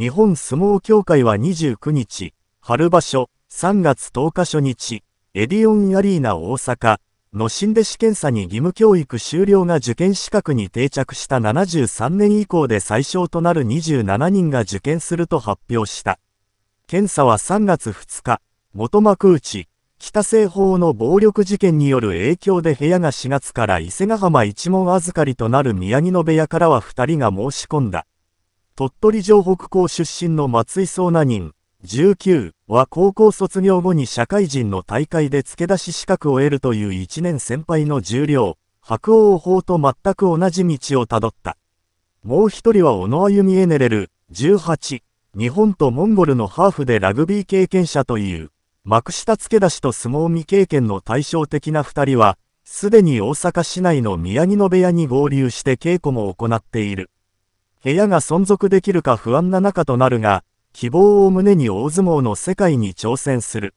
日本相撲協会は29日、春場所3月10日初日、エディオンアリーナ大阪の新弟子検査に義務教育終了が受験資格に定着した73年以降で最小となる27人が受験すると発表した。検査は3月2日、元幕内、北西方の暴力事件による影響で部屋が4月から伊勢ヶ浜一門預かりとなる宮城野部屋からは2人が申し込んだ。鳥取城北高出身の松井聡奈人、19は高校卒業後に社会人の大会で付け出し資格を得るという1年先輩の重量、白鸚法と全く同じ道をたどった。もう一人は小野歩美エネレル、18、日本とモンゴルのハーフでラグビー経験者という、幕下付け出しと相撲未経験の対照的な2人は、すでに大阪市内の宮城野部屋に合流して稽古も行っている。部屋が存続できるか不安な中となるが、希望を胸に大相撲の世界に挑戦する。